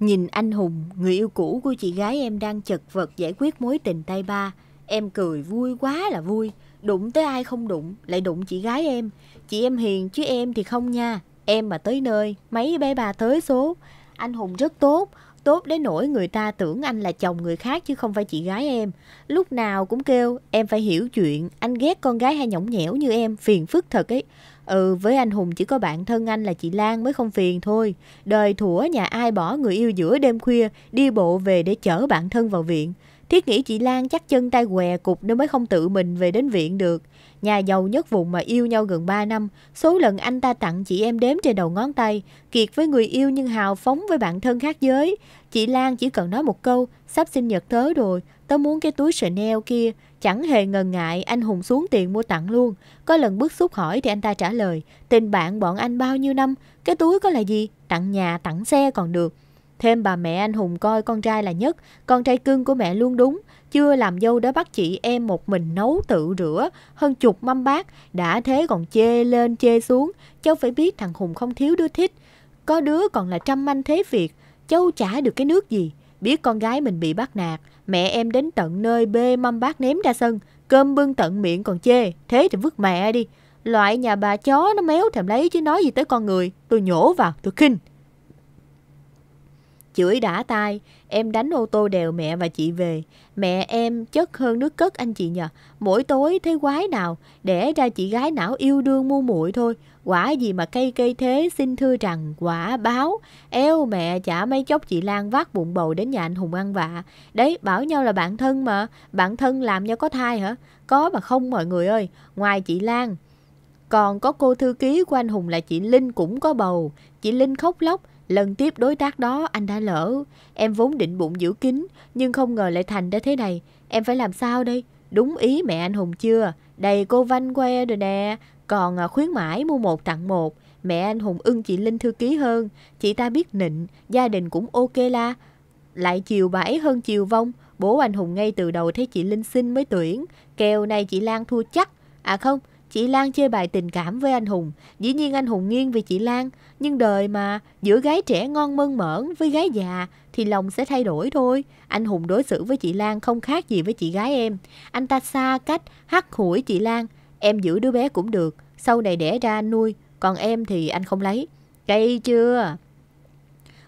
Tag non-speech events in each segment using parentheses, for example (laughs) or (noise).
Nhìn anh Hùng, người yêu cũ của chị gái em đang chật vật giải quyết mối tình tay ba, em cười vui quá là vui, đụng tới ai không đụng, lại đụng chị gái em. Chị em hiền chứ em thì không nha, em mà tới nơi, mấy bé bà tới số. Anh Hùng rất tốt, tốt đến nỗi người ta tưởng anh là chồng người khác chứ không phải chị gái em. Lúc nào cũng kêu em phải hiểu chuyện, anh ghét con gái hay nhõng nhẽo như em, phiền phức thật ấy. Ừ, với anh Hùng chỉ có bạn thân anh là chị Lan mới không phiền thôi. Đời thủa nhà ai bỏ người yêu giữa đêm khuya, đi bộ về để chở bạn thân vào viện. Thiết nghĩ chị Lan chắc chân tay què cục nên mới không tự mình về đến viện được. Nhà giàu nhất vùng mà yêu nhau gần 3 năm, số lần anh ta tặng chị em đếm trên đầu ngón tay, kiệt với người yêu nhưng hào phóng với bạn thân khác giới. Chị Lan chỉ cần nói một câu, sắp sinh nhật tới rồi, tớ muốn cái túi Chanel kia, Chẳng hề ngần ngại, anh Hùng xuống tiền mua tặng luôn. Có lần bức xúc hỏi thì anh ta trả lời, tình bạn bọn anh bao nhiêu năm, cái túi có là gì, tặng nhà, tặng xe còn được. Thêm bà mẹ anh Hùng coi con trai là nhất, con trai cưng của mẹ luôn đúng. Chưa làm dâu đã bắt chị em một mình nấu tự rửa, hơn chục mâm bát, đã thế còn chê lên chê xuống. Cháu phải biết thằng Hùng không thiếu đứa thích, có đứa còn là trăm manh thế việc, cháu chả được cái nước gì. Biết con gái mình bị bắt nạt, Mẹ em đến tận nơi bê mâm bát ném ra sân, cơm bưng tận miệng còn chê, thế thì vứt mẹ đi. Loại nhà bà chó nó méo thèm lấy chứ nói gì tới con người, tôi nhổ vào, tôi khinh. Chửi đã tai, em đánh ô tô đèo mẹ và chị về. Mẹ em chất hơn nước cất anh chị nhờ. Mỗi tối thấy quái nào, để ra chị gái não yêu đương mua muội thôi quả gì mà cây cây thế xin thưa rằng quả báo eo mẹ chả mấy chốc chị lan vác bụng bầu đến nhà anh hùng ăn vạ đấy bảo nhau là bạn thân mà bạn thân làm nhau có thai hả có mà không mọi người ơi ngoài chị lan còn có cô thư ký của anh hùng là chị linh cũng có bầu chị linh khóc lóc lần tiếp đối tác đó anh đã lỡ em vốn định bụng giữ kín nhưng không ngờ lại thành ra thế này em phải làm sao đây đúng ý mẹ anh hùng chưa đầy cô vanh que rồi nè còn à, khuyến mãi mua một tặng một, mẹ anh Hùng ưng chị Linh thư ký hơn, chị ta biết nịnh, gia đình cũng ok la. Lại chiều bà ấy hơn chiều vong, bố anh Hùng ngay từ đầu thấy chị Linh xinh mới tuyển, kèo này chị Lan thua chắc. À không, chị Lan chơi bài tình cảm với anh Hùng, dĩ nhiên anh Hùng nghiêng về chị Lan, nhưng đời mà giữa gái trẻ ngon mơn mởn với gái già thì lòng sẽ thay đổi thôi. Anh Hùng đối xử với chị Lan không khác gì với chị gái em. Anh ta xa cách, hắt hủi chị Lan, Em giữ đứa bé cũng được, sau này đẻ ra nuôi, còn em thì anh không lấy. Gây chưa?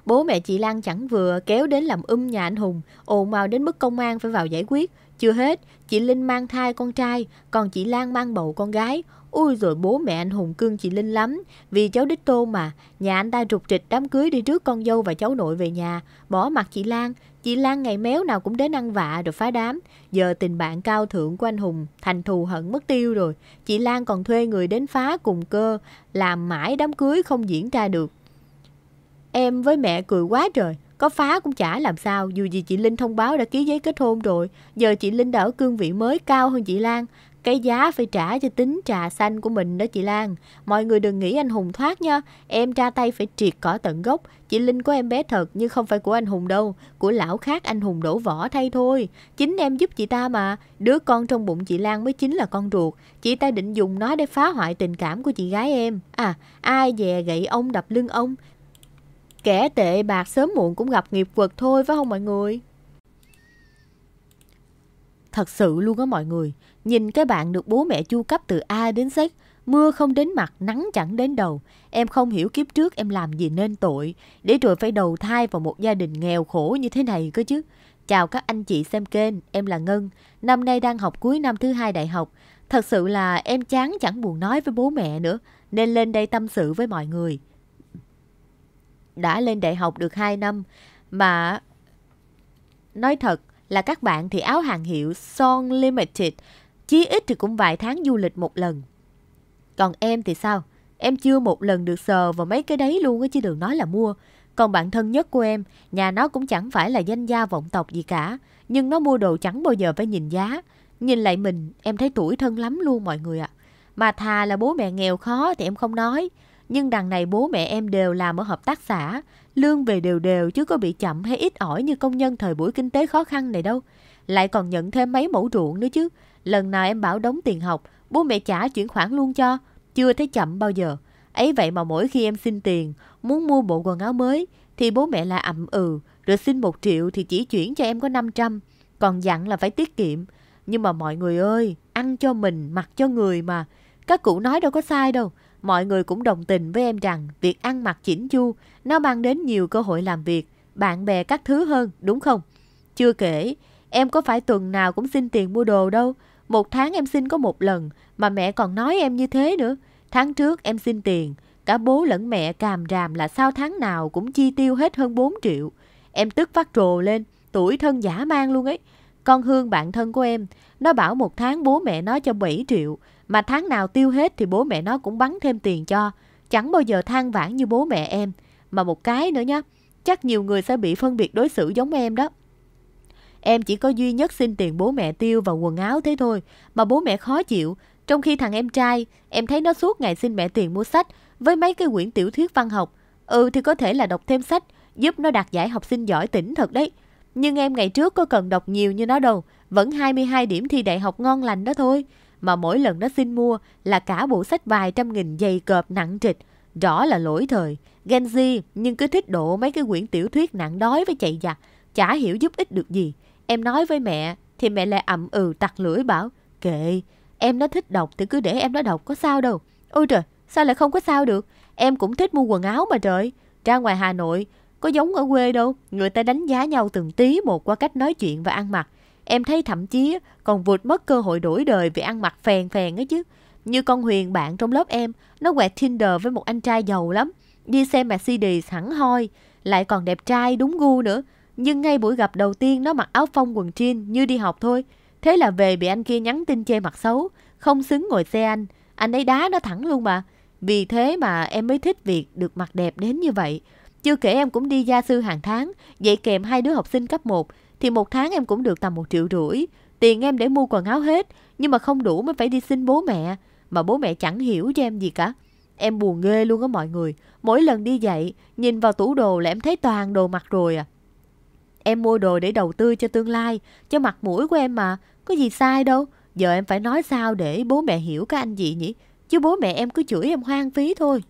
Bố mẹ chị Lan chẳng vừa kéo đến làm um nhà anh Hùng, ồn ào đến mức công an phải vào giải quyết. Chưa hết, chị Linh mang thai con trai, còn chị Lan mang bầu con gái. Ui rồi bố mẹ anh Hùng cưng chị Linh lắm, vì cháu đích tôn mà, nhà anh ta trục trịch đám cưới đi trước con dâu và cháu nội về nhà, bỏ mặt chị Lan, chị Lan ngày méo nào cũng đến ăn vạ rồi phá đám. Giờ tình bạn cao thượng của anh Hùng thành thù hận mất tiêu rồi, chị Lan còn thuê người đến phá cùng cơ, làm mãi đám cưới không diễn ra được. Em với mẹ cười quá trời, có phá cũng chả làm sao, dù gì chị Linh thông báo đã ký giấy kết hôn rồi, giờ chị Linh đã ở cương vị mới cao hơn chị Lan, cái giá phải trả cho tính trà xanh của mình đó chị Lan. Mọi người đừng nghĩ anh Hùng thoát nha. Em ra tay phải triệt cỏ tận gốc. Chị Linh của em bé thật nhưng không phải của anh Hùng đâu. Của lão khác anh Hùng đổ vỏ thay thôi. Chính em giúp chị ta mà. Đứa con trong bụng chị Lan mới chính là con ruột. Chị ta định dùng nó để phá hoại tình cảm của chị gái em. À, ai dè gậy ông đập lưng ông. Kẻ tệ bạc sớm muộn cũng gặp nghiệp quật thôi phải không mọi người? Thật sự luôn á mọi người, nhìn cái bạn được bố mẹ chu cấp từ A đến Z, mưa không đến mặt, nắng chẳng đến đầu. Em không hiểu kiếp trước em làm gì nên tội, để rồi phải đầu thai vào một gia đình nghèo khổ như thế này cơ chứ. Chào các anh chị xem kênh, em là Ngân, năm nay đang học cuối năm thứ hai đại học. Thật sự là em chán chẳng buồn nói với bố mẹ nữa, nên lên đây tâm sự với mọi người. Đã lên đại học được 2 năm, mà nói thật là các bạn thì áo hàng hiệu Son Limited chí ít thì cũng vài tháng du lịch một lần. Còn em thì sao? Em chưa một lần được sờ vào mấy cái đấy luôn á chứ đừng nói là mua. Còn bạn thân nhất của em, nhà nó cũng chẳng phải là danh gia vọng tộc gì cả, nhưng nó mua đồ chẳng bao giờ phải nhìn giá. Nhìn lại mình, em thấy tuổi thân lắm luôn mọi người ạ. À. Mà thà là bố mẹ nghèo khó thì em không nói, nhưng đằng này bố mẹ em đều làm ở hợp tác xã, lương về đều đều chứ có bị chậm hay ít ỏi như công nhân thời buổi kinh tế khó khăn này đâu. Lại còn nhận thêm mấy mẫu ruộng nữa chứ. Lần nào em bảo đóng tiền học, bố mẹ trả chuyển khoản luôn cho, chưa thấy chậm bao giờ. Ấy vậy mà mỗi khi em xin tiền, muốn mua bộ quần áo mới, thì bố mẹ lại ậm ừ, rồi xin một triệu thì chỉ chuyển cho em có 500, còn dặn là phải tiết kiệm. Nhưng mà mọi người ơi, ăn cho mình, mặc cho người mà. Các cụ nói đâu có sai đâu mọi người cũng đồng tình với em rằng việc ăn mặc chỉnh chu nó mang đến nhiều cơ hội làm việc, bạn bè các thứ hơn, đúng không? Chưa kể, em có phải tuần nào cũng xin tiền mua đồ đâu. Một tháng em xin có một lần mà mẹ còn nói em như thế nữa. Tháng trước em xin tiền, cả bố lẫn mẹ càm ràm là sao tháng nào cũng chi tiêu hết hơn 4 triệu. Em tức phát rồ lên, tuổi thân giả mang luôn ấy. Con Hương bạn thân của em, nó bảo một tháng bố mẹ nó cho 7 triệu, mà tháng nào tiêu hết thì bố mẹ nó cũng bắn thêm tiền cho. Chẳng bao giờ than vãn như bố mẹ em. Mà một cái nữa nhé, chắc nhiều người sẽ bị phân biệt đối xử giống em đó. Em chỉ có duy nhất xin tiền bố mẹ tiêu và quần áo thế thôi, mà bố mẹ khó chịu. Trong khi thằng em trai, em thấy nó suốt ngày xin mẹ tiền mua sách với mấy cái quyển tiểu thuyết văn học. Ừ thì có thể là đọc thêm sách, giúp nó đạt giải học sinh giỏi tỉnh thật đấy. Nhưng em ngày trước có cần đọc nhiều như nó đâu, vẫn 22 điểm thi đại học ngon lành đó thôi mà mỗi lần nó xin mua là cả bộ sách vài trăm nghìn dày cộp nặng trịch. Rõ là lỗi thời, Genji nhưng cứ thích độ mấy cái quyển tiểu thuyết nặng đói với chạy giặt, chả hiểu giúp ích được gì. Em nói với mẹ thì mẹ lại ậm ừ tặc lưỡi bảo, kệ, em nó thích đọc thì cứ để em nó đọc có sao đâu. Ôi trời, sao lại không có sao được, em cũng thích mua quần áo mà trời. Ra ngoài Hà Nội, có giống ở quê đâu, người ta đánh giá nhau từng tí một qua cách nói chuyện và ăn mặc. Em thấy thậm chí còn vượt mất cơ hội đổi đời vì ăn mặc phèn phèn ấy chứ. Như con Huyền bạn trong lớp em, nó quẹt Tinder với một anh trai giàu lắm. Đi xe Mercedes hẳn hoi, lại còn đẹp trai đúng gu nữa. Nhưng ngay buổi gặp đầu tiên nó mặc áo phông quần jean như đi học thôi. Thế là về bị anh kia nhắn tin chê mặt xấu, không xứng ngồi xe anh. Anh ấy đá nó thẳng luôn mà. Vì thế mà em mới thích việc được mặc đẹp đến như vậy. Chưa kể em cũng đi gia sư hàng tháng, dạy kèm hai đứa học sinh cấp 1 thì một tháng em cũng được tầm một triệu rưỡi. Tiền em để mua quần áo hết, nhưng mà không đủ mới phải đi xin bố mẹ. Mà bố mẹ chẳng hiểu cho em gì cả. Em buồn ghê luôn á mọi người. Mỗi lần đi dạy, nhìn vào tủ đồ là em thấy toàn đồ mặc rồi à. Em mua đồ để đầu tư cho tương lai, cho mặt mũi của em mà. Có gì sai đâu. Giờ em phải nói sao để bố mẹ hiểu các anh chị nhỉ? Chứ bố mẹ em cứ chửi em hoang phí thôi.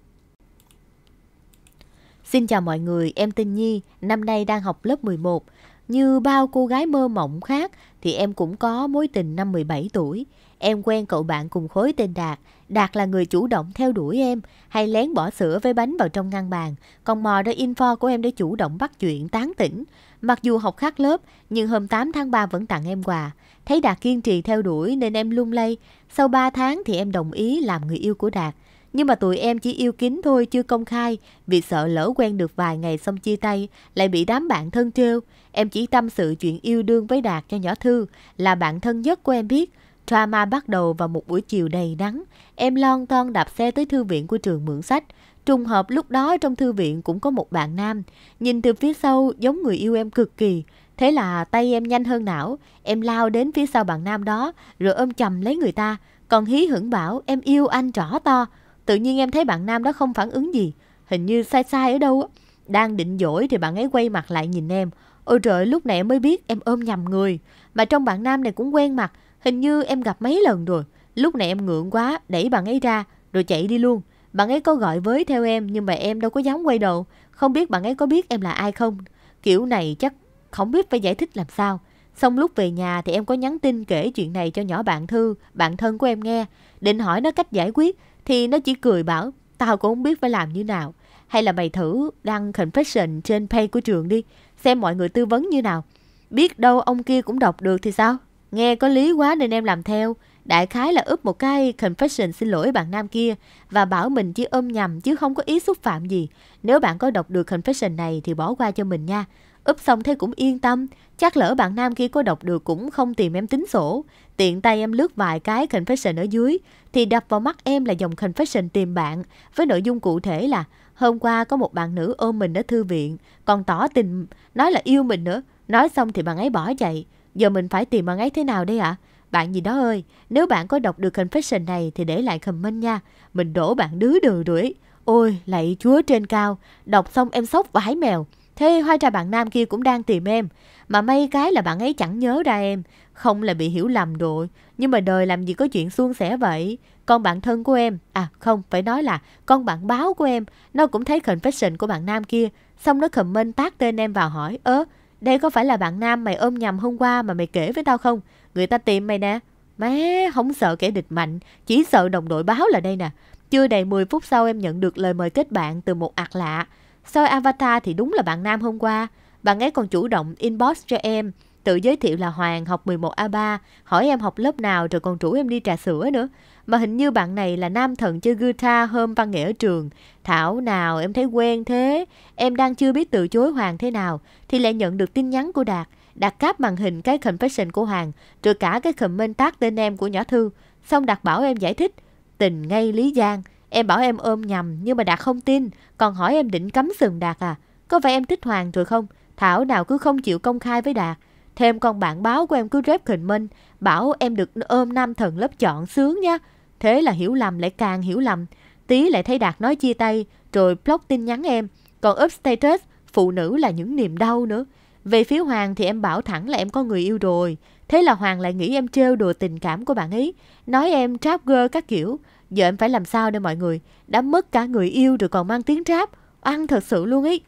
Xin chào mọi người, em Tinh Nhi, năm nay đang học lớp 11. Như bao cô gái mơ mộng khác thì em cũng có mối tình năm 17 tuổi. Em quen cậu bạn cùng khối tên Đạt. Đạt là người chủ động theo đuổi em, hay lén bỏ sữa với bánh vào trong ngăn bàn. Còn mò ra info của em để chủ động bắt chuyện tán tỉnh. Mặc dù học khác lớp, nhưng hôm 8 tháng 3 vẫn tặng em quà. Thấy Đạt kiên trì theo đuổi nên em lung lay. Sau 3 tháng thì em đồng ý làm người yêu của Đạt. Nhưng mà tụi em chỉ yêu kín thôi chưa công khai vì sợ lỡ quen được vài ngày xong chia tay lại bị đám bạn thân trêu. Em chỉ tâm sự chuyện yêu đương với Đạt cho nhỏ Thư là bạn thân nhất của em biết. trauma bắt đầu vào một buổi chiều đầy nắng. Em lon ton đạp xe tới thư viện của trường mượn sách. Trùng hợp lúc đó trong thư viện cũng có một bạn nam. Nhìn từ phía sau giống người yêu em cực kỳ. Thế là tay em nhanh hơn não. Em lao đến phía sau bạn nam đó rồi ôm chầm lấy người ta. Còn hí hửng bảo em yêu anh rõ to. Tự nhiên em thấy bạn nam đó không phản ứng gì. Hình như sai sai ở đâu á. Đang định dỗi thì bạn ấy quay mặt lại nhìn em. Ôi trời lúc nãy em mới biết em ôm nhầm người Mà trong bạn nam này cũng quen mặt Hình như em gặp mấy lần rồi Lúc nãy em ngượng quá đẩy bạn ấy ra Rồi chạy đi luôn Bạn ấy có gọi với theo em Nhưng mà em đâu có dám quay đầu Không biết bạn ấy có biết em là ai không Kiểu này chắc không biết phải giải thích làm sao Xong lúc về nhà thì em có nhắn tin kể chuyện này cho nhỏ bạn Thư, bạn thân của em nghe. Định hỏi nó cách giải quyết thì nó chỉ cười bảo tao cũng không biết phải làm như nào. Hay là mày thử đăng confession trên page của trường đi xem mọi người tư vấn như nào. Biết đâu ông kia cũng đọc được thì sao? Nghe có lý quá nên em làm theo. Đại khái là úp một cái confession xin lỗi bạn nam kia và bảo mình chỉ ôm nhầm chứ không có ý xúc phạm gì. Nếu bạn có đọc được confession này thì bỏ qua cho mình nha. Úp xong thế cũng yên tâm, chắc lỡ bạn nam kia có đọc được cũng không tìm em tính sổ. Tiện tay em lướt vài cái confession ở dưới thì đập vào mắt em là dòng confession tìm bạn với nội dung cụ thể là Hôm qua có một bạn nữ ôm mình ở thư viện, còn tỏ tình, nói là yêu mình nữa. Nói xong thì bạn ấy bỏ chạy. Giờ mình phải tìm bạn ấy thế nào đây ạ? À? Bạn gì đó ơi, nếu bạn có đọc được confession này thì để lại comment nha. Mình đổ bạn đứa đừ đuổi. Ôi, lạy chúa trên cao, đọc xong em sốc vãi mèo. Thế hoa trà bạn nam kia cũng đang tìm em. Mà may cái là bạn ấy chẳng nhớ ra em. Không là bị hiểu lầm rồi. Nhưng mà đời làm gì có chuyện suôn sẻ vậy. Con bạn thân của em, à không, phải nói là con bạn báo của em, nó cũng thấy confession của bạn nam kia. Xong nó comment tác tên em vào hỏi, ớ, đây có phải là bạn nam mày ôm nhầm hôm qua mà mày kể với tao không? Người ta tìm mày nè. Má, không sợ kẻ địch mạnh, chỉ sợ đồng đội báo là đây nè. Chưa đầy 10 phút sau em nhận được lời mời kết bạn từ một ạc lạ. Soi avatar thì đúng là bạn nam hôm qua. Bạn ấy còn chủ động inbox cho em, tự giới thiệu là Hoàng học 11A3, hỏi em học lớp nào rồi còn rủ em đi trà sữa nữa. Mà hình như bạn này là nam thần chơi guitar hôm văn nghệ ở trường. Thảo nào em thấy quen thế, em đang chưa biết từ chối Hoàng thế nào, thì lại nhận được tin nhắn của Đạt. Đạt cáp màn hình cái confession của Hoàng, rồi cả cái comment tác tên em của Nhỏ Thư. Xong Đạt bảo em giải thích, tình ngay Lý Giang, Em bảo em ôm nhầm nhưng mà Đạt không tin, còn hỏi em định cấm sừng Đạt à? Có phải em thích Hoàng rồi không? Thảo nào cứ không chịu công khai với Đạt. Thêm con bạn báo của em cứ rép khình minh, bảo em được ôm nam thần lớp chọn sướng nha. Thế là hiểu lầm lại càng hiểu lầm. Tí lại thấy Đạt nói chia tay, rồi block tin nhắn em. Còn up status, phụ nữ là những niềm đau nữa. Về phía Hoàng thì em bảo thẳng là em có người yêu rồi. Thế là Hoàng lại nghĩ em trêu đùa tình cảm của bạn ấy. Nói em trap girl các kiểu. Giờ em phải làm sao đây mọi người Đã mất cả người yêu rồi còn mang tiếng rap Ăn thật sự luôn ý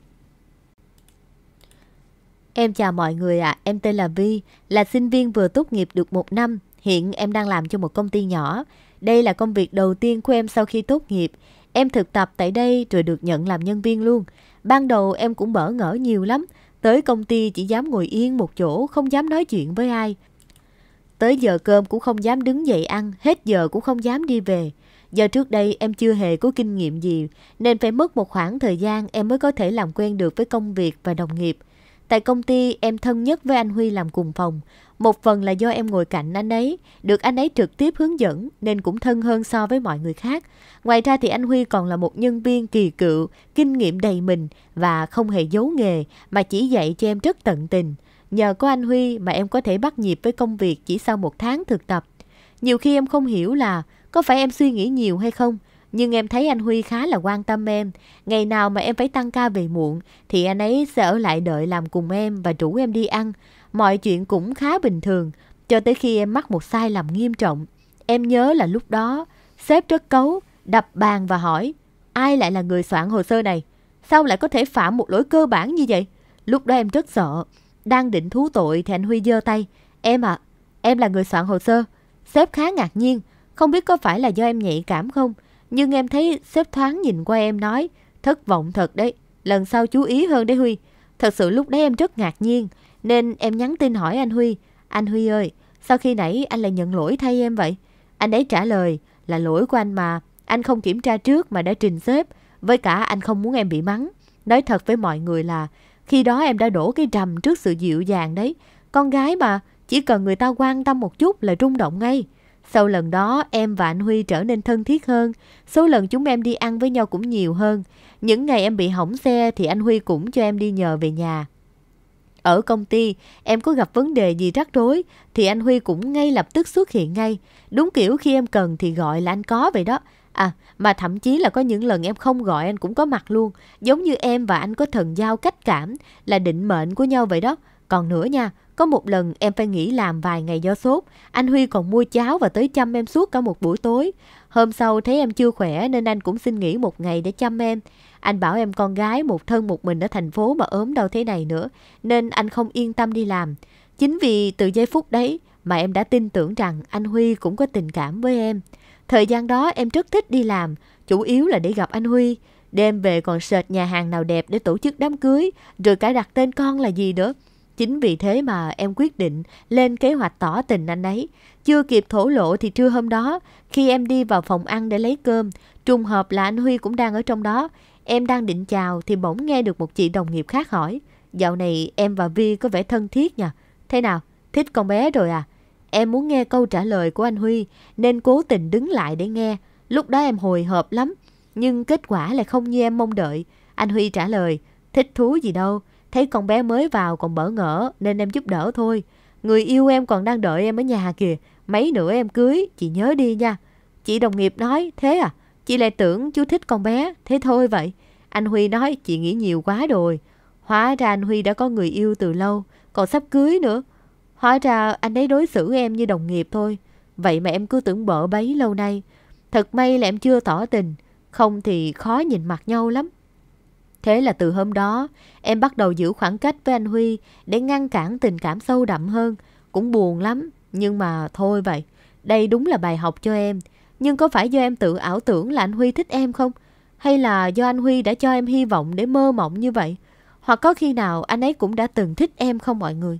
Em chào mọi người ạ, à. em tên là Vi, là sinh viên vừa tốt nghiệp được một năm, hiện em đang làm cho một công ty nhỏ. Đây là công việc đầu tiên của em sau khi tốt nghiệp. Em thực tập tại đây rồi được nhận làm nhân viên luôn. Ban đầu em cũng bỡ ngỡ nhiều lắm, tới công ty chỉ dám ngồi yên một chỗ, không dám nói chuyện với ai. Tới giờ cơm cũng không dám đứng dậy ăn, hết giờ cũng không dám đi về. Do trước đây em chưa hề có kinh nghiệm gì, nên phải mất một khoảng thời gian em mới có thể làm quen được với công việc và đồng nghiệp. Tại công ty, em thân nhất với anh Huy làm cùng phòng. Một phần là do em ngồi cạnh anh ấy, được anh ấy trực tiếp hướng dẫn nên cũng thân hơn so với mọi người khác. Ngoài ra thì anh Huy còn là một nhân viên kỳ cựu, kinh nghiệm đầy mình và không hề giấu nghề mà chỉ dạy cho em rất tận tình. Nhờ có anh Huy mà em có thể bắt nhịp với công việc chỉ sau một tháng thực tập. Nhiều khi em không hiểu là có phải em suy nghĩ nhiều hay không? Nhưng em thấy anh Huy khá là quan tâm em. Ngày nào mà em phải tăng ca về muộn thì anh ấy sẽ ở lại đợi làm cùng em và rủ em đi ăn. Mọi chuyện cũng khá bình thường cho tới khi em mắc một sai lầm nghiêm trọng. Em nhớ là lúc đó sếp rất cấu, đập bàn và hỏi ai lại là người soạn hồ sơ này? Sao lại có thể phạm một lỗi cơ bản như vậy? Lúc đó em rất sợ. Đang định thú tội thì anh Huy giơ tay. Em ạ, à, em là người soạn hồ sơ. Sếp khá ngạc nhiên không biết có phải là do em nhạy cảm không, nhưng em thấy sếp thoáng nhìn qua em nói, thất vọng thật đấy, lần sau chú ý hơn đấy Huy. Thật sự lúc đấy em rất ngạc nhiên, nên em nhắn tin hỏi anh Huy, anh Huy ơi, sao khi nãy anh lại nhận lỗi thay em vậy? Anh ấy trả lời là lỗi của anh mà, anh không kiểm tra trước mà đã trình sếp, với cả anh không muốn em bị mắng. Nói thật với mọi người là khi đó em đã đổ cái trầm trước sự dịu dàng đấy. Con gái mà, chỉ cần người ta quan tâm một chút là rung động ngay. Sau lần đó, em và anh Huy trở nên thân thiết hơn. Số lần chúng em đi ăn với nhau cũng nhiều hơn. Những ngày em bị hỏng xe thì anh Huy cũng cho em đi nhờ về nhà. Ở công ty, em có gặp vấn đề gì rắc rối thì anh Huy cũng ngay lập tức xuất hiện ngay. Đúng kiểu khi em cần thì gọi là anh có vậy đó. À, mà thậm chí là có những lần em không gọi anh cũng có mặt luôn. Giống như em và anh có thần giao cách cảm là định mệnh của nhau vậy đó. Còn nữa nha, có một lần em phải nghỉ làm vài ngày do sốt, anh Huy còn mua cháo và tới chăm em suốt cả một buổi tối. Hôm sau thấy em chưa khỏe nên anh cũng xin nghỉ một ngày để chăm em. Anh bảo em con gái một thân một mình ở thành phố mà ốm đâu thế này nữa, nên anh không yên tâm đi làm. Chính vì từ giây phút đấy mà em đã tin tưởng rằng anh Huy cũng có tình cảm với em. Thời gian đó em rất thích đi làm, chủ yếu là để gặp anh Huy. Đêm về còn sệt nhà hàng nào đẹp để tổ chức đám cưới, rồi cả đặt tên con là gì nữa. Chính vì thế mà em quyết định lên kế hoạch tỏ tình anh ấy. Chưa kịp thổ lộ thì trưa hôm đó, khi em đi vào phòng ăn để lấy cơm, trùng hợp là anh Huy cũng đang ở trong đó. Em đang định chào thì bỗng nghe được một chị đồng nghiệp khác hỏi. Dạo này em và Vi có vẻ thân thiết nhỉ? Thế nào? Thích con bé rồi à? Em muốn nghe câu trả lời của anh Huy nên cố tình đứng lại để nghe. Lúc đó em hồi hộp lắm, nhưng kết quả lại không như em mong đợi. Anh Huy trả lời, thích thú gì đâu, Thấy con bé mới vào còn bỡ ngỡ nên em giúp đỡ thôi. Người yêu em còn đang đợi em ở nhà kìa. Mấy nữa em cưới, chị nhớ đi nha. Chị đồng nghiệp nói, thế à? Chị lại tưởng chú thích con bé, thế thôi vậy. Anh Huy nói, chị nghĩ nhiều quá rồi. Hóa ra anh Huy đã có người yêu từ lâu, còn sắp cưới nữa. Hóa ra anh ấy đối xử em như đồng nghiệp thôi. Vậy mà em cứ tưởng bỡ bấy lâu nay. Thật may là em chưa tỏ tình, không thì khó nhìn mặt nhau lắm. Thế là từ hôm đó, em bắt đầu giữ khoảng cách với anh Huy để ngăn cản tình cảm sâu đậm hơn. Cũng buồn lắm, nhưng mà thôi vậy. Đây đúng là bài học cho em. Nhưng có phải do em tự ảo tưởng là anh Huy thích em không? Hay là do anh Huy đã cho em hy vọng để mơ mộng như vậy? Hoặc có khi nào anh ấy cũng đã từng thích em không mọi người?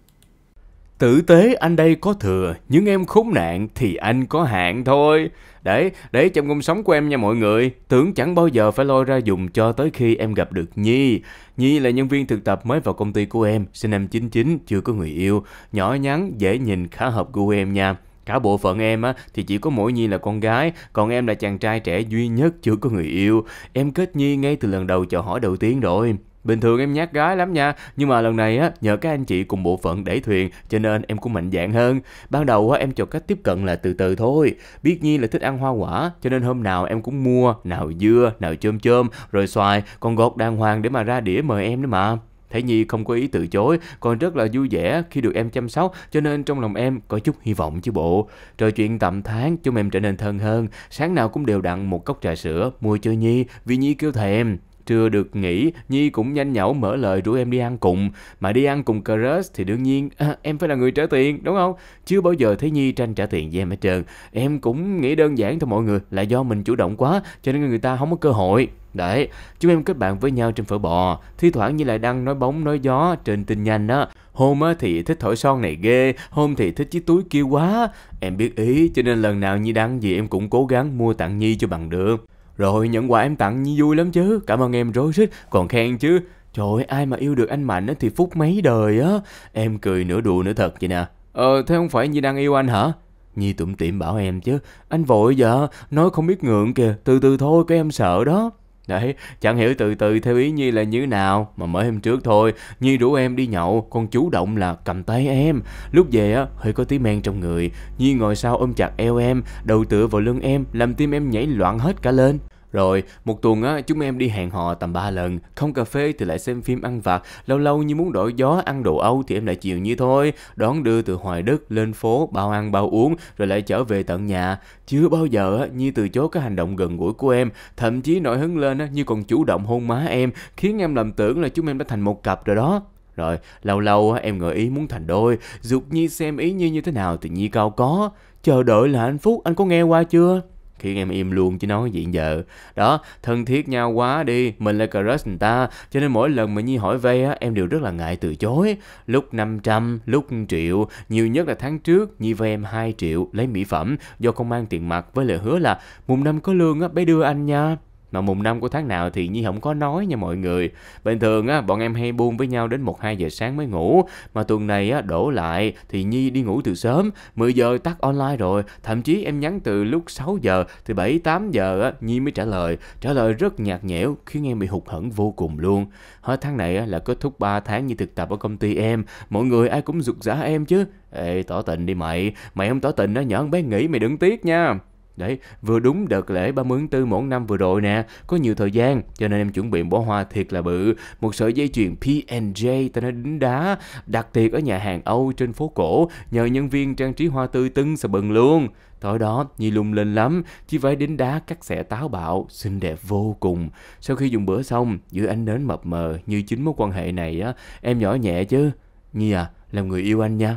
tử tế anh đây có thừa, nhưng em khốn nạn thì anh có hạn thôi. Đấy, để trong cung sống của em nha mọi người, tưởng chẳng bao giờ phải lôi ra dùng cho tới khi em gặp được Nhi. Nhi là nhân viên thực tập mới vào công ty của em, sinh năm 99, chưa có người yêu, nhỏ nhắn, dễ nhìn, khá hợp gu em nha. Cả bộ phận em á, thì chỉ có mỗi Nhi là con gái, còn em là chàng trai trẻ duy nhất chưa có người yêu. Em kết Nhi ngay từ lần đầu chào hỏi đầu tiên rồi. Bình thường em nhát gái lắm nha, nhưng mà lần này á nhờ các anh chị cùng bộ phận đẩy thuyền cho nên em cũng mạnh dạn hơn. Ban đầu á em chọn cách tiếp cận là từ từ thôi. Biết Nhi là thích ăn hoa quả cho nên hôm nào em cũng mua nào dưa, nào chôm chôm rồi xoài, còn gọt đàng hoàng để mà ra đĩa mời em nữa mà. Thấy Nhi không có ý từ chối, còn rất là vui vẻ khi được em chăm sóc, cho nên trong lòng em có chút hy vọng chứ bộ. Trò chuyện tầm tháng, chúng em trở nên thân hơn, sáng nào cũng đều đặn một cốc trà sữa, mua cho Nhi, vì Nhi kêu thèm. Chưa được nghỉ, Nhi cũng nhanh nhẩu mở lời rủ em đi ăn cùng. Mà đi ăn cùng Crush thì đương nhiên à, em phải là người trả tiền, đúng không? Chưa bao giờ thấy Nhi tranh trả tiền với em hết trơn. Em cũng nghĩ đơn giản thôi mọi người, là do mình chủ động quá, cho nên người ta không có cơ hội. Đấy, chúng em kết bạn với nhau trên phở bò, thi thoảng Nhi lại đăng nói bóng nói gió trên tin nhanh đó. Hôm á thì thích thổi son này ghê, hôm thì thích chiếc túi kia quá. Em biết ý, cho nên lần nào Nhi đăng gì em cũng cố gắng mua tặng Nhi cho bằng được. Rồi nhận quà em tặng như vui lắm chứ Cảm ơn em rối rít Còn khen chứ Trời ai mà yêu được anh Mạnh thì phúc mấy đời á Em cười nửa đùa nửa thật vậy nè Ờ thế không phải Nhi đang yêu anh hả Nhi tụm tiệm bảo em chứ Anh vội vậy Nói không biết ngượng kìa Từ từ thôi cái em sợ đó Đấy, chẳng hiểu từ từ theo ý Nhi là như nào mà mới hôm trước thôi, Nhi rủ em đi nhậu, con chủ động là cầm tay em. Lúc về á, hơi có tí men trong người, Nhi ngồi sau ôm chặt eo em, đầu tựa vào lưng em, làm tim em nhảy loạn hết cả lên. Rồi, một tuần á, chúng em đi hẹn hò tầm 3 lần, không cà phê thì lại xem phim ăn vặt, lâu lâu như muốn đổi gió ăn đồ Âu thì em lại chịu như thôi, đón đưa từ Hoài Đức lên phố, bao ăn bao uống, rồi lại trở về tận nhà. Chưa bao giờ á, Nhi từ chối cái hành động gần gũi của em, thậm chí nổi hứng lên á, như còn chủ động hôn má em, khiến em lầm tưởng là chúng em đã thành một cặp rồi đó. Rồi, lâu lâu em gợi ý muốn thành đôi, dục Nhi xem ý Nhi như thế nào thì Nhi cao có. Chờ đợi là hạnh phúc, anh có nghe qua chưa? khiến em im luôn chứ nói diện vợ đó thân thiết nhau quá đi mình là crush người ta cho nên mỗi lần mà nhi hỏi vay á em đều rất là ngại từ chối lúc 500, lúc triệu nhiều nhất là tháng trước nhi vay em 2 triệu lấy mỹ phẩm do không mang tiền mặt với lời hứa là mùng năm có lương á bé đưa anh nha mà mùng năm của tháng nào thì Nhi không có nói nha mọi người. Bình thường á, bọn em hay buông với nhau đến 1-2 giờ sáng mới ngủ, mà tuần này á, đổ lại thì Nhi đi ngủ từ sớm, 10 giờ tắt online rồi, thậm chí em nhắn từ lúc 6 giờ, từ 7-8 giờ á, Nhi mới trả lời, trả lời rất nhạt nhẽo khiến em bị hụt hẫng vô cùng luôn. Hết tháng này á, là kết thúc 3 tháng nhi thực tập ở công ty em, mọi người ai cũng rụt rã em chứ. Ê, tỏ tình đi mày, mày không tỏ tình á, nhỡ bé nghĩ mày đừng tiếc nha. Đấy, vừa đúng đợt lễ 30 tháng 4 mỗi năm vừa rồi nè, có nhiều thời gian, cho nên em chuẩn bị bó hoa thiệt là bự. Một sợi dây chuyền P&J ta nói đính đá, đặt tiệt ở nhà hàng Âu trên phố cổ, nhờ nhân viên trang trí hoa tươi tưng sờ bừng luôn. Tối đó, Nhi lung lên lắm, chỉ phải đính đá cắt xẻ táo bạo, xinh đẹp vô cùng. Sau khi dùng bữa xong, giữa ánh nến mập mờ như chính mối quan hệ này á, em nhỏ nhẹ chứ. Nhi à, làm người yêu anh nha.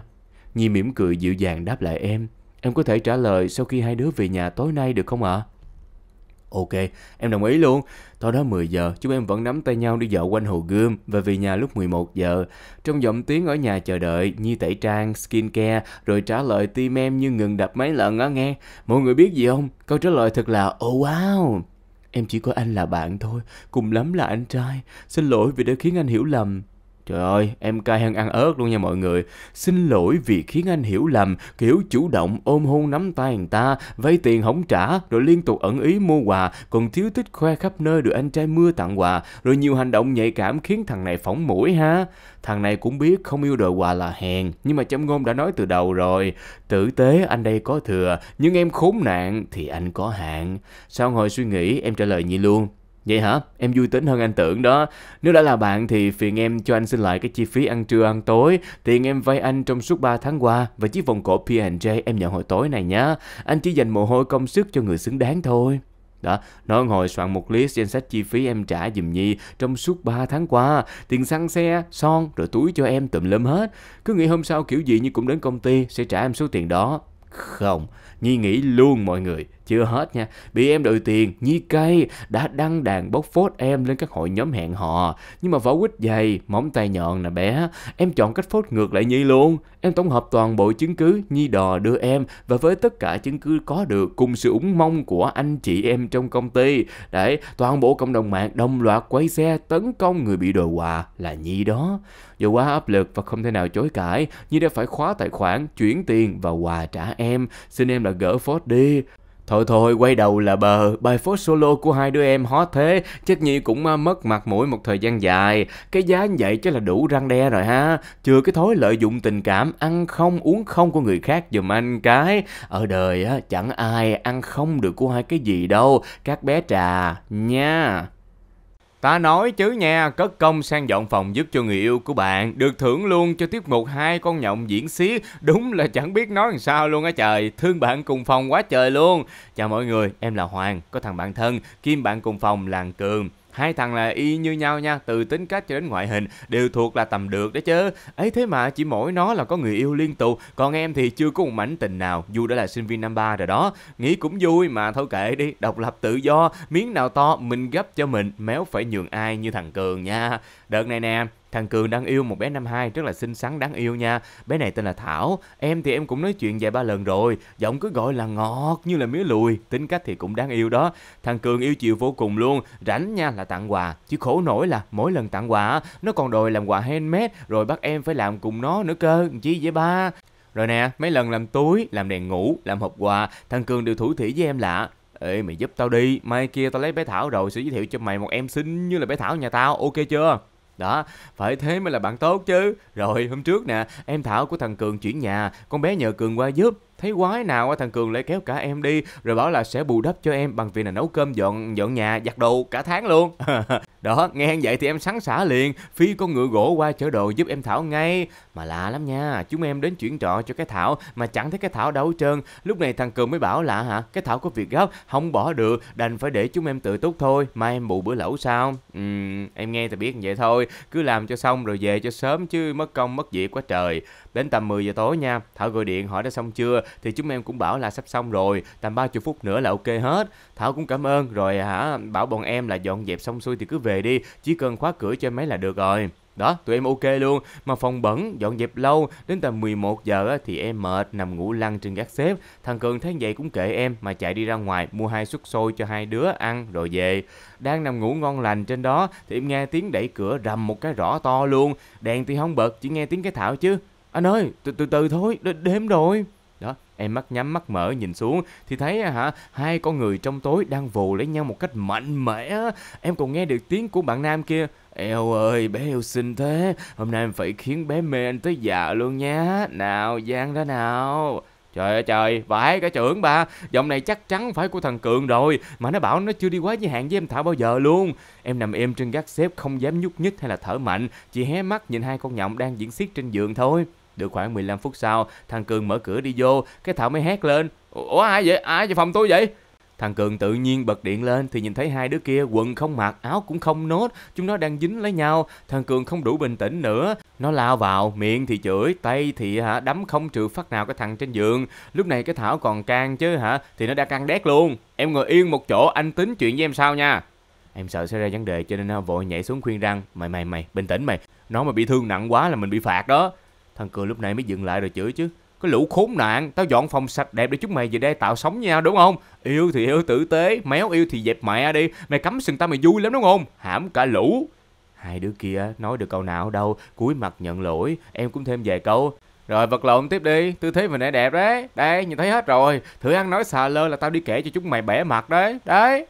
Nhi mỉm cười dịu dàng đáp lại em. Em có thể trả lời sau khi hai đứa về nhà tối nay được không ạ? À? Ok, em đồng ý luôn. Tối đó 10 giờ, chúng em vẫn nắm tay nhau đi dạo quanh Hồ Gươm và về nhà lúc 11 giờ. Trong giọng tiếng ở nhà chờ đợi, Nhi tẩy trang, skin care, rồi trả lời tim em như ngừng đập mấy lần á nghe. Mọi người biết gì không? Câu trả lời thật là oh wow. Em chỉ có anh là bạn thôi, cùng lắm là anh trai. Xin lỗi vì đã khiến anh hiểu lầm. Trời ơi, em cay hơn ăn ớt luôn nha mọi người. Xin lỗi vì khiến anh hiểu lầm, kiểu chủ động ôm hôn nắm tay người ta, vay tiền không trả, rồi liên tục ẩn ý mua quà, còn thiếu tích khoe khắp nơi được anh trai mưa tặng quà, rồi nhiều hành động nhạy cảm khiến thằng này phỏng mũi ha. Thằng này cũng biết không yêu đồ quà là hèn, nhưng mà châm ngôn đã nói từ đầu rồi. Tử tế anh đây có thừa, nhưng em khốn nạn thì anh có hạn. Sau hồi suy nghĩ, em trả lời như luôn. Vậy hả? Em vui tính hơn anh tưởng đó. Nếu đã là bạn thì phiền em cho anh xin lại cái chi phí ăn trưa ăn tối, tiền em vay anh trong suốt 3 tháng qua và chiếc vòng cổ P&J em nhận hồi tối này nhá. Anh chỉ dành mồ hôi công sức cho người xứng đáng thôi. Đó, nó ngồi soạn một list danh sách chi phí em trả dùm Nhi trong suốt 3 tháng qua. Tiền xăng xe, son, rồi túi cho em tùm lum hết. Cứ nghĩ hôm sau kiểu gì như cũng đến công ty sẽ trả em số tiền đó. Không, Nhi nghĩ luôn mọi người. Chưa hết nha, bị em đòi tiền, Nhi Cây đã đăng đàn bóc phốt em lên các hội nhóm hẹn hò. Nhưng mà vỏ quýt dày, móng tay nhọn nè bé, em chọn cách phốt ngược lại Nhi luôn. Em tổng hợp toàn bộ chứng cứ Nhi đò đưa em và với tất cả chứng cứ có được cùng sự ủng mong của anh chị em trong công ty. Đấy, toàn bộ cộng đồng mạng đồng loạt quay xe tấn công người bị đồ quà là Nhi đó. Do quá áp lực và không thể nào chối cãi, Nhi đã phải khóa tài khoản, chuyển tiền và quà trả em. Xin em là gỡ phốt đi. Thôi thôi, quay đầu là bờ, bài phốt solo của hai đứa em hot thế, chắc nhi cũng à, mất mặt mũi một thời gian dài. Cái giá như vậy chắc là đủ răng đe rồi ha. Chưa cái thói lợi dụng tình cảm ăn không uống không của người khác dùm anh cái. Ở đời á, chẳng ai ăn không được của hai cái gì đâu, các bé trà nha. Ta nói chứ nha, cất công sang dọn phòng giúp cho người yêu của bạn, được thưởng luôn cho tiếp mục hai con nhộng diễn xí, đúng là chẳng biết nói làm sao luôn á trời, thương bạn cùng phòng quá trời luôn. Chào mọi người, em là Hoàng, có thằng bạn thân, Kim bạn cùng phòng là Cường hai thằng là y như nhau nha từ tính cách cho đến ngoại hình đều thuộc là tầm được đấy chứ ấy thế mà chỉ mỗi nó là có người yêu liên tục còn em thì chưa có một mảnh tình nào dù đã là sinh viên năm ba rồi đó nghĩ cũng vui mà thôi kệ đi độc lập tự do miếng nào to mình gấp cho mình méo phải nhường ai như thằng cường nha đợt này nè Thằng Cường đang yêu một bé năm hai rất là xinh xắn đáng yêu nha. Bé này tên là Thảo. Em thì em cũng nói chuyện vài ba lần rồi, giọng cứ gọi là ngọt như là mía lùi, tính cách thì cũng đáng yêu đó. Thằng Cường yêu chiều vô cùng luôn, rảnh nha là tặng quà, chứ khổ nổi là mỗi lần tặng quà nó còn đòi làm quà handmade rồi bắt em phải làm cùng nó nữa cơ, chi vậy ba. Rồi nè, mấy lần làm túi, làm đèn ngủ, làm hộp quà, thằng Cường đều thủ thỉ với em lạ. Ê mày giúp tao đi, mai kia tao lấy bé Thảo rồi sẽ giới thiệu cho mày một em xinh như là bé Thảo nhà tao, ok chưa? đó phải thế mới là bạn tốt chứ rồi hôm trước nè em thảo của thằng cường chuyển nhà con bé nhờ cường qua giúp thấy quái nào thằng cường lại kéo cả em đi rồi bảo là sẽ bù đắp cho em bằng việc là nấu cơm dọn dọn nhà giặt đồ cả tháng luôn (laughs) Đó, nghe vậy thì em sẵn xả liền, phi con ngựa gỗ qua chở đồ giúp em Thảo ngay. Mà lạ lắm nha, chúng em đến chuyển trọ cho cái Thảo mà chẳng thấy cái Thảo đâu hết trơn. Lúc này thằng Cường mới bảo lạ hả, cái Thảo có việc gấp, không bỏ được, đành phải để chúng em tự túc thôi, mai em bù bữa lẩu sao? Ừm, em nghe thì biết vậy thôi, cứ làm cho xong rồi về cho sớm chứ mất công mất việc quá trời. Đến tầm 10 giờ tối nha, Thảo gọi điện hỏi đã xong chưa thì chúng em cũng bảo là sắp xong rồi, tầm 30 phút nữa là ok hết. Thảo cũng cảm ơn rồi hả, bảo bọn em là dọn dẹp xong xuôi thì cứ về đi, chỉ cần khóa cửa cho máy là được rồi. Đó, tụi em ok luôn, mà phòng bẩn, dọn dẹp lâu, đến tầm 11 giờ thì em mệt, nằm ngủ lăn trên gác xếp. Thằng Cường thấy vậy cũng kệ em, mà chạy đi ra ngoài mua hai suất xôi cho hai đứa ăn rồi về. Đang nằm ngủ ngon lành trên đó thì em nghe tiếng đẩy cửa rầm một cái rõ to luôn. Đèn thì không bật, chỉ nghe tiếng cái thảo chứ. Anh ơi, từ từ, từ thôi, đ- đêm rồi. Em mắt nhắm mắt mở nhìn xuống thì thấy à, hả hai con người trong tối đang vồ lấy nhau một cách mạnh mẽ. Em còn nghe được tiếng của bạn nam kia. Eo ơi, bé yêu xinh thế, hôm nay em phải khiến bé mê anh tới già luôn nha. Nào, giang đó nào. Trời ơi trời, vãi cả trưởng ba, giọng này chắc chắn phải của thằng Cường rồi, mà nó bảo nó chưa đi quá giới hạn với em Thảo bao giờ luôn. Em nằm im trên gác xếp không dám nhúc nhích hay là thở mạnh, chỉ hé mắt nhìn hai con nhộng đang diễn xiết trên giường thôi. Được khoảng 15 phút sau, thằng Cường mở cửa đi vô, cái Thảo mới hét lên. Ủa ai vậy? Ai vào phòng tôi vậy? Thằng Cường tự nhiên bật điện lên thì nhìn thấy hai đứa kia quần không mặc, áo cũng không nốt, chúng nó đang dính lấy nhau. Thằng Cường không đủ bình tĩnh nữa, nó lao vào, miệng thì chửi, tay thì hả đấm không trừ phát nào cái thằng trên giường. Lúc này cái Thảo còn can chứ hả, thì nó đã căng đét luôn. Em ngồi yên một chỗ, anh tính chuyện với em sao nha. Em sợ xảy ra vấn đề cho nên nó vội nhảy xuống khuyên răng, mày mày mày, bình tĩnh mày. Nó mà bị thương nặng quá là mình bị phạt đó. Thằng cười lúc này mới dừng lại rồi chửi chứ. Cái lũ khốn nạn, tao dọn phòng sạch đẹp để chúng mày về đây tạo sống nhau đúng không? Yêu thì yêu tử tế, méo yêu thì dẹp mẹ đi. Mày cắm sừng tao mày vui lắm đúng không? Hãm cả lũ. Hai đứa kia nói được câu nào đâu, cúi mặt nhận lỗi, em cũng thêm vài câu. Rồi vật lộn tiếp đi, tư thế mình nãy đẹp đấy. Đây, nhìn thấy hết rồi. Thử ăn nói xà lơ là tao đi kể cho chúng mày bẻ mặt đấy. Đấy.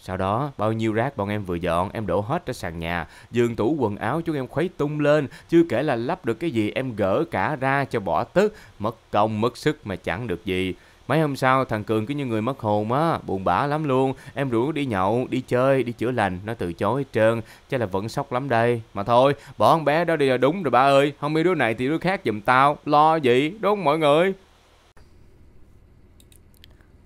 Sau đó, bao nhiêu rác bọn em vừa dọn, em đổ hết ra sàn nhà. Giường tủ quần áo chúng em khuấy tung lên, chưa kể là lắp được cái gì em gỡ cả ra cho bỏ tức. Mất công, mất sức mà chẳng được gì. Mấy hôm sau, thằng Cường cứ như người mất hồn á, buồn bã lắm luôn. Em rủ đi nhậu, đi chơi, đi chữa lành, nó từ chối hết trơn. Chắc là vẫn sốc lắm đây. Mà thôi, bỏ con bé đó đi là đúng rồi ba ơi. Không biết đứa này thì đứa khác giùm tao. Lo gì, đúng mọi người?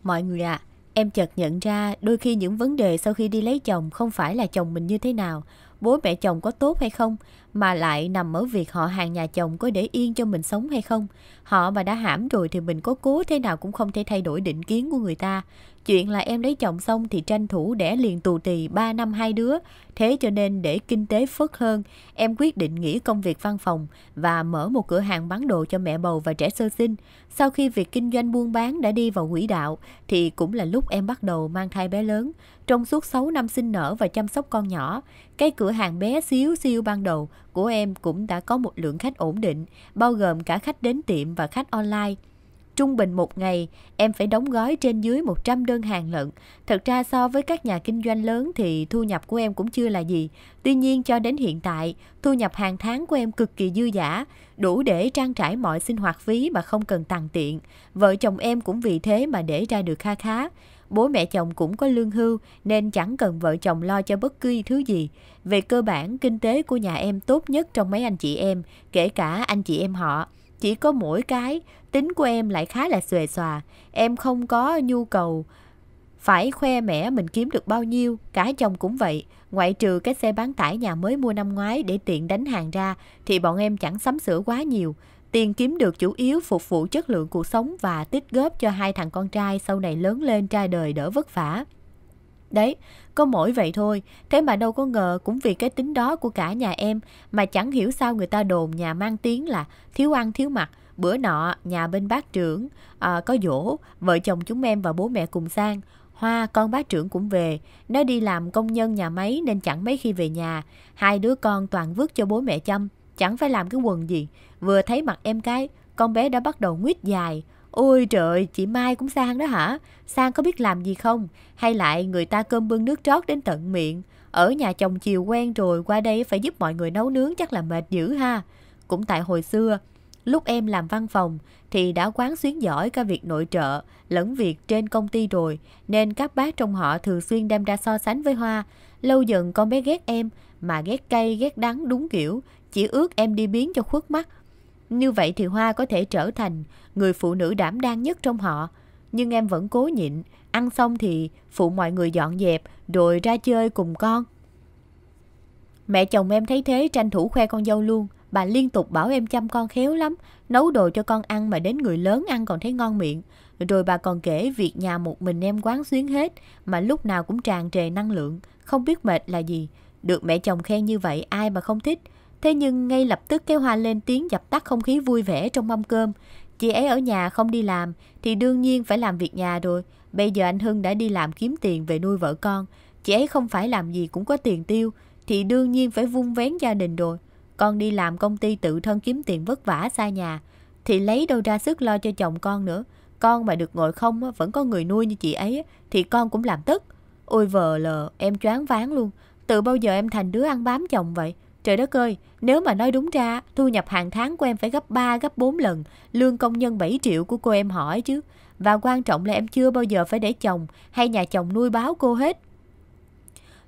Mọi người à, Em chợt nhận ra đôi khi những vấn đề sau khi đi lấy chồng không phải là chồng mình như thế nào, bố mẹ chồng có tốt hay không, mà lại nằm ở việc họ hàng nhà chồng có để yên cho mình sống hay không. Họ mà đã hãm rồi thì mình có cố thế nào cũng không thể thay đổi định kiến của người ta. Chuyện là em lấy chồng xong thì tranh thủ đẻ liền tù tì 3 năm hai đứa, thế cho nên để kinh tế phất hơn, em quyết định nghỉ công việc văn phòng và mở một cửa hàng bán đồ cho mẹ bầu và trẻ sơ sinh. Sau khi việc kinh doanh buôn bán đã đi vào quỹ đạo thì cũng là lúc em bắt đầu mang thai bé lớn. Trong suốt 6 năm sinh nở và chăm sóc con nhỏ, cái cửa hàng bé xíu siêu ban đầu của em cũng đã có một lượng khách ổn định, bao gồm cả khách đến tiệm và khách online. Trung bình một ngày, em phải đóng gói trên dưới 100 đơn hàng lận. Thật ra so với các nhà kinh doanh lớn thì thu nhập của em cũng chưa là gì. Tuy nhiên cho đến hiện tại, thu nhập hàng tháng của em cực kỳ dư giả, đủ để trang trải mọi sinh hoạt phí mà không cần tàn tiện. Vợ chồng em cũng vì thế mà để ra được kha khá. Bố mẹ chồng cũng có lương hưu nên chẳng cần vợ chồng lo cho bất cứ thứ gì. Về cơ bản, kinh tế của nhà em tốt nhất trong mấy anh chị em, kể cả anh chị em họ. Chỉ có mỗi cái Tính của em lại khá là xuề xòa, em không có nhu cầu phải khoe mẽ mình kiếm được bao nhiêu, cả chồng cũng vậy, ngoại trừ cái xe bán tải nhà mới mua năm ngoái để tiện đánh hàng ra thì bọn em chẳng sắm sửa quá nhiều. Tiền kiếm được chủ yếu phục vụ chất lượng cuộc sống và tích góp cho hai thằng con trai sau này lớn lên trai đời đỡ vất vả. Đấy, có mỗi vậy thôi, thế mà đâu có ngờ cũng vì cái tính đó của cả nhà em mà chẳng hiểu sao người ta đồn nhà mang tiếng là thiếu ăn thiếu mặc, Bữa nọ nhà bên bác trưởng à, có dỗ, vợ chồng chúng em và bố mẹ cùng sang. Hoa con bác trưởng cũng về, nó đi làm công nhân nhà máy nên chẳng mấy khi về nhà. Hai đứa con toàn vứt cho bố mẹ chăm, chẳng phải làm cái quần gì. Vừa thấy mặt em cái, con bé đã bắt đầu nguyết dài. Ôi trời, chị Mai cũng sang đó hả? Sang có biết làm gì không? Hay lại người ta cơm bưng nước trót đến tận miệng? Ở nhà chồng chiều quen rồi, qua đây phải giúp mọi người nấu nướng chắc là mệt dữ ha. Cũng tại hồi xưa, Lúc em làm văn phòng thì đã quán xuyến giỏi cả việc nội trợ lẫn việc trên công ty rồi nên các bác trong họ thường xuyên đem ra so sánh với Hoa. Lâu dần con bé ghét em mà ghét cay ghét đắng đúng kiểu chỉ ước em đi biến cho khuất mắt. Như vậy thì Hoa có thể trở thành người phụ nữ đảm đang nhất trong họ. Nhưng em vẫn cố nhịn, ăn xong thì phụ mọi người dọn dẹp rồi ra chơi cùng con. Mẹ chồng em thấy thế tranh thủ khoe con dâu luôn. Bà liên tục bảo em chăm con khéo lắm, nấu đồ cho con ăn mà đến người lớn ăn còn thấy ngon miệng. Rồi bà còn kể việc nhà một mình em quán xuyến hết, mà lúc nào cũng tràn trề năng lượng, không biết mệt là gì. Được mẹ chồng khen như vậy ai mà không thích. Thế nhưng ngay lập tức kéo hoa lên tiếng dập tắt không khí vui vẻ trong mâm cơm. Chị ấy ở nhà không đi làm thì đương nhiên phải làm việc nhà rồi. Bây giờ anh Hưng đã đi làm kiếm tiền về nuôi vợ con. Chị ấy không phải làm gì cũng có tiền tiêu thì đương nhiên phải vung vén gia đình rồi. Con đi làm công ty tự thân kiếm tiền vất vả xa nhà, thì lấy đâu ra sức lo cho chồng con nữa. Con mà được ngồi không vẫn có người nuôi như chị ấy thì con cũng làm tức. Ôi vờ lờ, em choáng váng luôn. Từ bao giờ em thành đứa ăn bám chồng vậy? Trời đất ơi, nếu mà nói đúng ra, thu nhập hàng tháng của em phải gấp 3, gấp 4 lần lương công nhân 7 triệu của cô em hỏi chứ. Và quan trọng là em chưa bao giờ phải để chồng hay nhà chồng nuôi báo cô hết.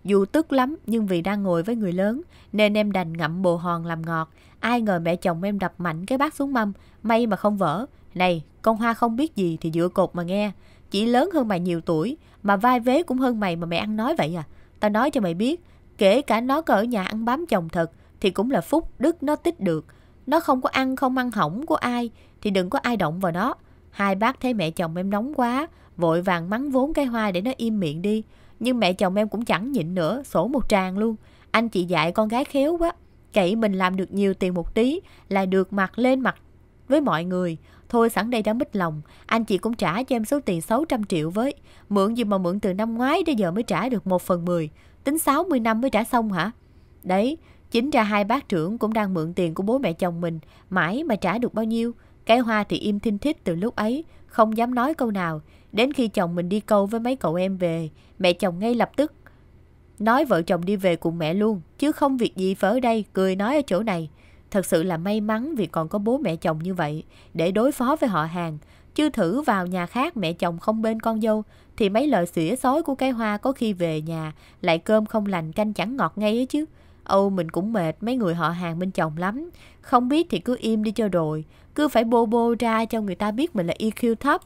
Dù tức lắm nhưng vì đang ngồi với người lớn nên em đành ngậm bồ hòn làm ngọt. Ai ngờ mẹ chồng em đập mạnh cái bát xuống mâm, may mà không vỡ. Này, con Hoa không biết gì thì dựa cột mà nghe. Chỉ lớn hơn mày nhiều tuổi, mà vai vế cũng hơn mày mà mẹ ăn nói vậy à. Tao nói cho mày biết, kể cả nó có ở nhà ăn bám chồng thật thì cũng là phúc đức nó tích được. Nó không có ăn không ăn hỏng của ai thì đừng có ai động vào nó. Hai bác thấy mẹ chồng em nóng quá, vội vàng mắng vốn cái hoa để nó im miệng đi. Nhưng mẹ chồng em cũng chẳng nhịn nữa, sổ một tràng luôn. Anh chị dạy con gái khéo quá. Cậy mình làm được nhiều tiền một tí là được mặt lên mặt với mọi người. Thôi sẵn đây đã mít lòng, anh chị cũng trả cho em số tiền 600 triệu với. Mượn gì mà mượn từ năm ngoái đến giờ mới trả được 1 phần 10. Tính 60 năm mới trả xong hả? Đấy, chính ra hai bác trưởng cũng đang mượn tiền của bố mẹ chồng mình, mãi mà trả được bao nhiêu. Cái hoa thì im thinh thích từ lúc ấy, không dám nói câu nào. Đến khi chồng mình đi câu với mấy cậu em về, mẹ chồng ngay lập tức nói vợ chồng đi về cùng mẹ luôn, chứ không việc gì phở ở đây, cười nói ở chỗ này. Thật sự là may mắn vì còn có bố mẹ chồng như vậy để đối phó với họ hàng. Chứ thử vào nhà khác mẹ chồng không bên con dâu thì mấy lời xỉa xói của cái hoa có khi về nhà lại cơm không lành canh chẳng ngọt ngay ấy chứ. Âu mình cũng mệt mấy người họ hàng bên chồng lắm. Không biết thì cứ im đi cho rồi. Cứ phải bô bô ra cho người ta biết mình là EQ thấp.